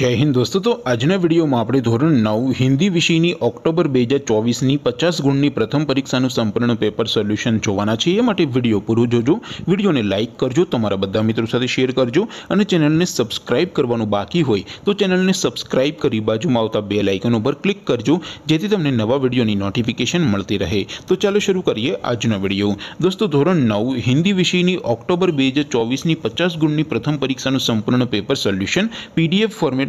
जय हिंद दोस्तों तो आज ना वीडियो मा आपरे ધોરણ 9 हिंदी विषयनी अक्टूबर 2024 ની 50 ગુણની પ્રથમ પરીક્ષા નું સંપૂર્ણ પેપર સોલ્યુશન જોવાના છે એ માટે વિડિયો પૂરો જોજો વિડિયોને લાઈક કરજો તમારા બધા મિત્રો સુધી શેર કરજો અને ચેનલને સબ્સ્ક્રાઇબ કરવાનું બાકી હોય તો ચેનલને સબ્સ્ક્રાઇબ કરી बाजू मा होता બેલ આઇકન ઉપર ક્લિક કરજો જેથી તમને નવા વિડિયોની નોટિફિકેશન મળતી રહે તો ચાલો શરૂ કરીએ આજનો વિડિયો दोस्तों ધોરણ 9 हिंदी विषयनी अक्टूबर 2024 ની 50 ગુણની પ્રથમ પરીક્ષા નું સંપૂર્ણ પેપર સોલ્યુશન PDF ફોર્મેટ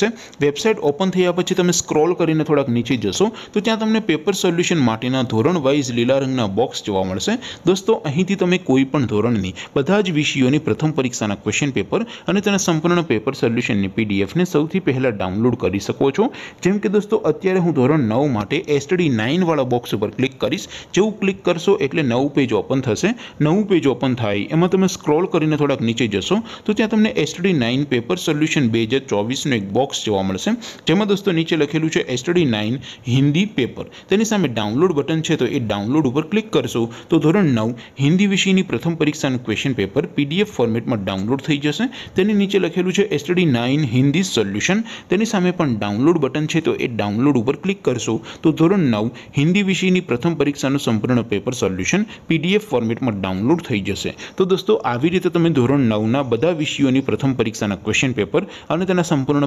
જે વેબસાઈટ ઓપન થઈયા પછી તમે સ્ક્રોલ કરીને થોડક નીચે જશો તો ત્યાં તમને પેપર સોલ્યુશન માટેના ધોરણ વાઈઝ લીલા રંગના બોક્સ જોવા મળશે દોસ્તો અહીંથી તમે કોઈ પણ ધોરણની બધા જ વિષયોની પ્રથમ પરીક્ષાના ક્વેશ્ચન પેપર અને તેના સંપૂર્ણના પેપર સોલ્યુશનની પીડીએફ ને સૌથી પહેલા ડાઉનલોડ કરી શકો છો જેમ કે દોસ્તો અત્યારે હું ધોરણ 9 માટે STD 9 વાળો બોક્સ ઉપર ક્લિક કરીશ જેવું ક્લિક કરશો એટલે નવ પેજ ઓપન થશે નવ પેજ ઓપન થાય એમાં તમે સ્ક્રોલ કરીને થોડક નીચે જશો તો ત્યાં તમને STD 9 પેપર સોલ્યુશન 2024 નું એક ઓક્સ જોવો બસ એમ જેમ દોસ્તો નીચે લખેલું છે STD 9 હિન્દી પેપર તેની સામે ડાઉનલોડ બટન છે તો એ ડાઉનલોડ ઉપર ક્લિક કરશો તો ધોરણ 9 હિન્દી વિષયની પ્રથમ પરીક્ષાનું ક્વેશ્ચન પેપર PDF ફોર્મેટમાં ડાઉનલોડ થઈ જશે તેની નીચે લખેલું છે STD 9 હિન્દી સોલ્યુશન તેની સામે પણ ડાઉનલોડ બટન છે તો એ ડાઉનલોડ ઉપર ક્લિક કરશો તો ધોરણ 9 હિન્દી વિષયની પ્રથમ પરીક્ષાનું સંપૂર્ણ પેપર સોલ્યુશન PDF ફોર્મેટમાં ડાઉનલોડ થઈ જશે તો દોસ્તો આવી રીતે તમે ધોરણ 9 ના બધા વિષયોની પ્રથમ પરીક્ષાના ક્વેશ્ચન પેપર અને તેના સંપૂર્ણ